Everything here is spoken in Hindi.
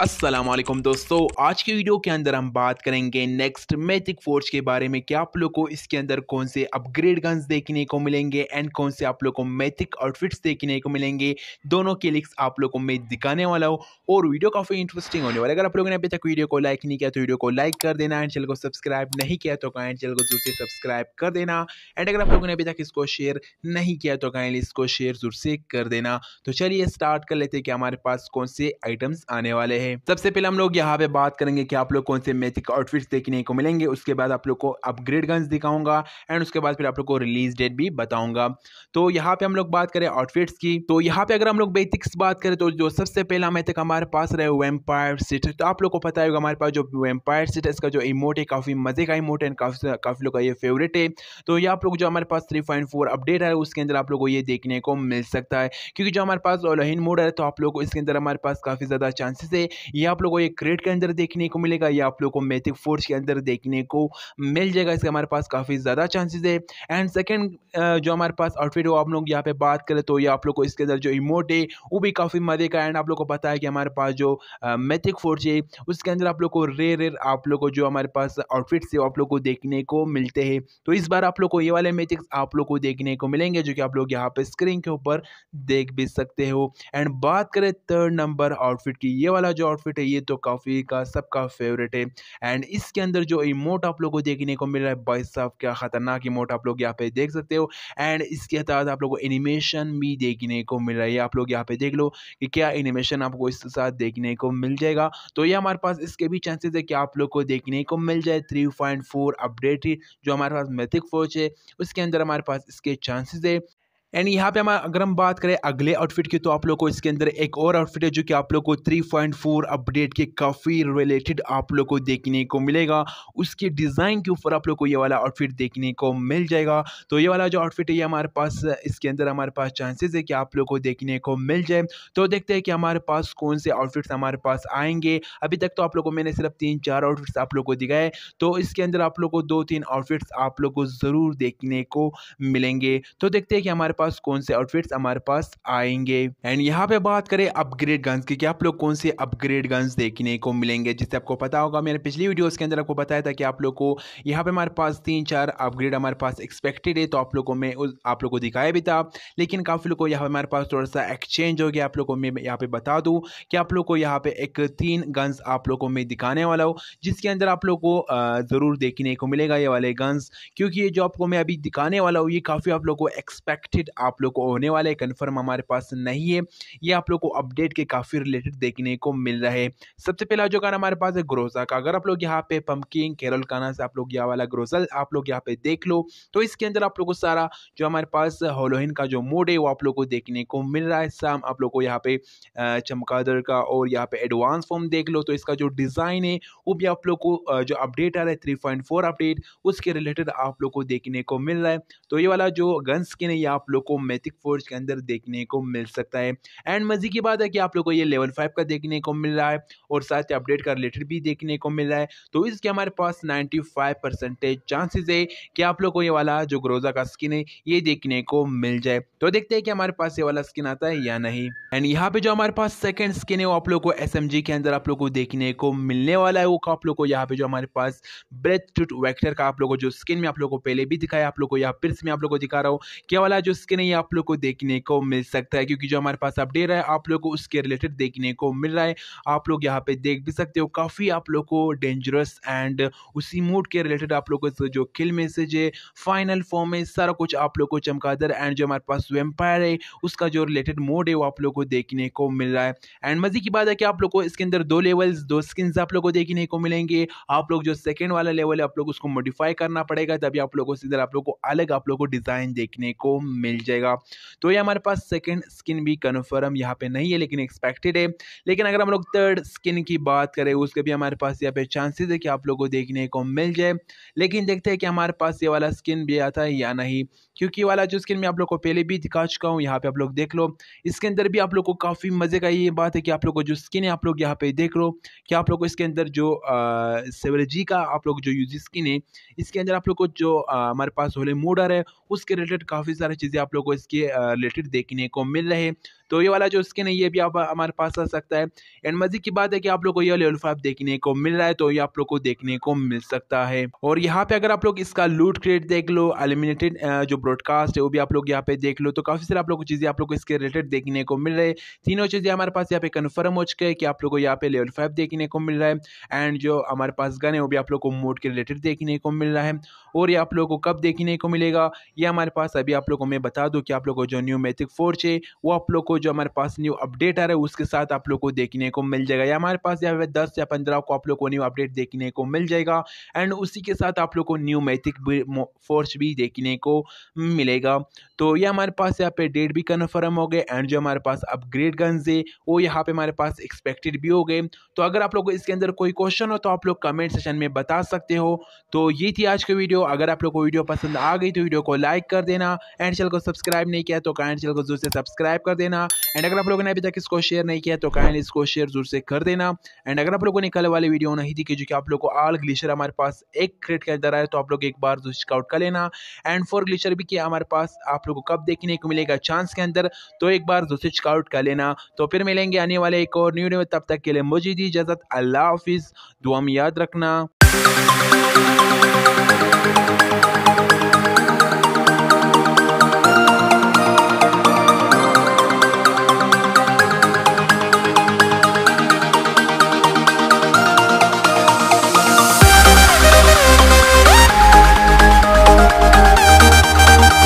असलम दोस्तों आज के वीडियो के अंदर हम बात करेंगे नेक्स्ट मैथिक फोर्स के बारे में कि आप लोग को इसके अंदर कौन से अपग्रेड गन्स देखने को मिलेंगे एंड कौन से आप लोग को मैथिक आउटफिट्स देखने को मिलेंगे दोनों के लिंक्स आप लोगों को मैं दिखाने वाला हूँ और वीडियो काफ़ी इंटरेस्टिंग होने वाला है अगर आप लोगों ने अभी तक वीडियो को लाइक नहीं किया तो वीडियो को लाइक कर देना एंड चैनल को सब्सक्राइब नहीं किया तो काइंड चैनल को जरूर से सब्सक्राइब कर देना एंड अगर आप लोगों ने अभी तक इसको शेयर नहीं किया तो काइंड इसको शेयर जरूर से कर देना तो चलिए स्टार्ट कर लेते हैं कि हमारे पास कौन से आइटम्स आने वाले हैं है सबसे पहले हम लोग यहाँ पे बात करेंगे कि आप लोग कौन से मैथिक आउटफिट्स देखने को मिलेंगे उसके बाद आप लोग को अपग्रेड गन्स दिखाऊंगा एंड उसके बाद फिर आप लोग को रिलीज डेट भी बताऊंगा तो यहाँ पे हम लोग बात करें आउटफिट्स की तो यहाँ पे अगर हम लोग बेथिक्स बात करें तो जो सबसे पहला मैथिक हमारे पास रहे वेम्पायर सीट तो आप लोग को पता होगा हमारे पास जो वेम्पायर सीट है इसका जो इमोट है काफ़ी मजे का इमोट है काफ़ी काफ़ी लोग का ये फेवरेट है तो ये आप लोग जो हमारे पास थ्री पॉइंट फोर अपडेट है उसके अंदर आप लोग को ये देखने को मिल सकता है क्योंकि जो हमारे पास ओलोहिन मोड है तो आप लोग को इसके अंदर हमारे पास काफ़ी ज़्यादा चांसेस है ये आप लोगों को एक क्रेड के अंदर देखने को मिलेगा ये आप लोगों को मैथिक फोर्स के अंदर देखने को मिल जाएगा इसके हमारे पास काफ़ी ज़्यादा चांसेस है एंड सेकेंड जो हमारे पास आउटफिट हो आप लोग यहाँ पे बात करें तो ये आप लोग को इसके अंदर जो इमोट है वो भी काफ़ी मजे का एंड आप लोग को पता है कि हमारे पास जो मैथिक फोर्स है उसके अंदर आप लोग को रेयर रेयर आप लोग को जो हमारे पास आउटफिट्स है आप लोग को देखने को मिलते हैं तो इस बार आप लोग को ये वाले मैथिक्स आप लोग को देखने को मिलेंगे जो कि आप लोग यहाँ पे स्क्रीन के ऊपर देख भी सकते हो एंड बात करें थर्ड नंबर आउटफिट की ये वाला जो आउटफिट है ये तो काफ़ी का सबका फेवरेट है एंड इसके अंदर जो इमोट आप लोगों को देखने को मिल रहा है बाइस साहब क्या ख़तरनाक इमोट आप लोग यहाँ पे देख सकते हो एंड इसके साथ आप लोगों को एनिमेशन भी देखने को मिल रहा है आप लोग यहाँ पे देख लो कि क्या एनिमेशन आपको इसके साथ देखने को मिल जाएगा तो ये हमारे पास इसके भी चांसेस है कि आप लोग को देखने को मिल जाए थ्री अपडेट जो हमारे पास मैथिक फोर्च है उसके अंदर हमारे पास इसके चांसेस है एंड यहाँ पे हम अगर हम बात करें अगले आउटफिट की तो आप लोग को इसके अंदर एक और आउटफिट है जो कि आप लोग को 3.4 अपडेट के काफ़ी रिलेटेड आप लोग को देखने को मिलेगा उसके डिज़ाइन के ऊपर आप लोग को ये वाला आउटफिट देखने को मिल जाएगा तो ये वाला जो आउटफिट है ये हमारे पास इसके अंदर हमारे पास चांसेस है कि आप लोग को देखने को मिल जाए तो देखते हैं कि हमारे पास कौन से आउटफिट्स हमारे पास आएंगे अभी तक तो आप लोग को मैंने सिर्फ तीन चार आउटफिट्स आप लोग को दिखाए तो इसके अंदर आप लोग को दो तीन आउटफिट्स आप लोग को ज़रूर देखने को मिलेंगे तो देखते हैं कि हमारे पास कौन से आउटफिट्स हमारे पास आएंगे एंड यहाँ पे बात करें अपग्रेड गन्स की कि आप लोग कौन से अपग्रेड गन्स देखने को मिलेंगे जिससे आपको पता होगा मैंने पिछली वीडियोस के अंदर आपको बताया था कि आप लोग को यहाँ पे हमारे पास तीन चार अपग्रेड हमारे पास एक्सपेक्टेड है तो आप लोग को मैं आप लोग को दिखाया भी था लेकिन काफ़ी लोग को यहाँ हमारे पास थोड़ा सा एक्सचेंज हो गया आप लोग को मैं यहाँ पे बता दूँ कि आप लोग को यहाँ पे एक तीन गन्स आप लोग को मैं दिखाने वाला हूँ जिसके अंदर आप लोग को ज़रूर देखने को मिलेगा ये वाले गन्स क्योंकि ये जो आपको मैं अभी दिखाने वाला हूँ ये काफ़ी आप लोग को एक्सपेक्टेड अपडेट आप लोग को होने वाला है कन्फर्म हमारे पास नहीं है ये आप लोग को अपडेट के काफ़ी रिलेटेड देखने को मिल रहा है सबसे पहला जो गाना हमारे पास है ग्रोजा का अगर आप लोग यहाँ पे पम्पकिंग केरल काना से आप लोग यहाँ वाला ग्रोजा आप लोग यहाँ पे देख लो तो इसके अंदर आप लोग को सारा जो हमारे पास होलोहिन का जो मोड है वो आप लोग को देखने को मिल रहा है शाम आप लोग को यहाँ पे चमकादड़ का और यहाँ पे एडवांस फॉर्म देख लो तो इसका जो डिज़ाइन है वो भी आप लोग को जो अपडेट आ रहा है थ्री अपडेट उसके रिलेटेड आप लोग को देखने को मिल रहा है तो ये वाला जो गन स्किन है ये आप लोग लोग को मैथिक फोर्स के अंदर देखने को मिल सकता है एंड मजे की बात है कि आप लोग को ये लेवल फाइव का देखने को मिल रहा है और साथ ही अपडेट का रिलेटेड भी देखने को मिल रहा है तो इसके हमारे पास नाइन्टी फाइव परसेंटेज चांसेज है कि आप लोग को ये वाला जो ग्रोजा का स्किन है ये देखने को मिल जाए तो देखते हैं कि हमारे पास ये वाला स्किन आता है या नहीं एंड यहाँ पे जो हमारे पास सेकेंड स्किन है वो आप लोग को एस के अंदर आप लोग को देखने को मिलने वाला है वो आप लोग को यहाँ पे जो हमारे पास ब्रेथ टूट वैक्टर का आप लोग को जो स्किन में आप लोग को पहले भी दिखाया आप लोग को यहाँ फिर में आप लोग को दिखा रहा हूँ क्या वाला जो उसके नहीं आप लोग को देखने को मिल सकता है क्योंकि जो हमारे पास अपडेट है आप लोग को उसके रिलेटेड देखने को मिल रहा है आप लोग यहाँ पे देख भी सकते हो काफ़ी आप लोग को डेंजरस एंड उसी मूड के रिलेटेड आप लोग को जो किल मैसेज है फाइनल फॉर्म में सारा कुछ आप लोग को चमकादर एंड जो हमारे पास वेम्पायर है उसका जो रिलेटेड मोड है वो आप लोग को देखने को मिल रहा है एंड मजे की बात है कि आप लोग को इसके अंदर दो लेवल्स दो स्किन्स आप लोग को देखने को मिलेंगे आप लोग जो सेकेंड वाला लेवल है आप लोग उसको मॉडिफाई करना पड़ेगा तभी आप लोगों को इसके अंदर आप लोग को अलग आप लोग को डिज़ाइन देखने को मिल मिल जाएगा तो ये हमारे पास सेकेंड स्किन भी कन्फर्म यहाँ पे नहीं है लेकिन एक्सपेक्टेड है लेकिन अगर हम लोग थर्ड स्किन की बात करें उसके भी हमारे पास यहाँ पे चांसेस है कि आप लोग को देखने को मिल जाए लेकिन देखते हैं कि हमारे पास ये वाला स्किन भी आता है या नहीं क्योंकि वाला जो स्किन मैं आप लोग को पहले भी दिखा चुका हूँ यहाँ पे आप लोग देख लो इसके अंदर भी आप लोग को काफ़ी मज़े का ये बात है कि आप लोग को जो स्किन है आप लोग यहाँ पे देख लो कि आप लोग को इसके अंदर जो सेवरेजी का आप लोग जो यूज स्किन है इसके अंदर आप लोग को जो हमारे पास होले मोडर है उसके रिलेटेड काफ़ी सारी चीज़ें आप आप लोग को इसके रिलेटेड देखने को मिल रहे तो ये वाला जो स्किन है ये भी आप हमारे पास आ सकता है एंड मजीद की बात है कि आप लोग को ये लेवल फाइव देखने को मिल रहा है तो ये आप लोग को देखने को मिल सकता है और यहाँ पे अगर आप लोग इसका लूट क्रिएट देख लो एलिमिनेटेड जो ब्रॉडकास्ट है वो भी आप लोग यहाँ पे देख लो तो काफ़ी सारे आप लोग चीज़ें आप लोग को इसके रिलेटेड देखने को मिल रहे तीनों चीज़ें हमारे पास यहाँ पे कन्फर्म हो चुके हैं कि आप लोग को यहाँ पे लेवल फाइव देखने को मिल रहा है एंड जो हमारे पास गन है वो भी आप लोग को मोड के रिलेटेड देखने को मिल रहा है और ये आप लोग को कब देखने को मिलेगा ये हमारे पास अभी आप लोग को मैं बता दूँ कि आप लोग को जो न्यू मैथिक फोर्च है वो आप लोग को जो हमारे पास न्यू अपडेट आ रहा है उसके साथ आप लोग को देखने को मिल जाएगा या हमारे पास यहाँ पे दस या पंद्रह को आप लोग को न्यू अपडेट देखने को मिल जाएगा एंड उसी के साथ आप लोग को न्यू मैथिक फोर्स भी देखने को मिलेगा तो ये हमारे पास यहाँ पे डेट भी कन्फर्म हो गए एंड जो हमारे पास अपग्रेड गन्स है वो यहाँ पे हमारे पास एक्सपेक्टेड भी हो गए तो अगर आप लोग को इसके अंदर कोई क्वेश्चन हो तो आप लोग कमेंट सेशन में बता सकते हो तो ये थी आज की वीडियो अगर आप लोग को वीडियो पसंद आ गई तो वीडियो को लाइक कर देना एंड चैनल को सब्सक्राइब नहीं किया तो कैंड चैनल को जरूर से सब्सक्राइब कर देना एंड अगर आप लोगों ने अभी तक इसको शेयर नहीं किया तो काइंडली इसको शेयर जरूर से कर देना एंड अगर आप लोगों ने कल वाले वीडियो नहीं दिखे जो कि आप लोग को आल ग्लेशियर हमारे पास एक क्रेट के अंदर आया तो आप लोग एक बार जो चेकआउट कर लेना एंड फोर ग्लेशियर भी किया हमारे पास आप लोग को कब देखने को मिलेगा चांस के अंदर तो एक बार जो चेकआउट कर लेना तो फिर मिलेंगे आने वाले एक और न्यू न्यू तब तक के लिए मुझे दी इजाज़त अल्लाह हाफिज़ दुआ में याद रखना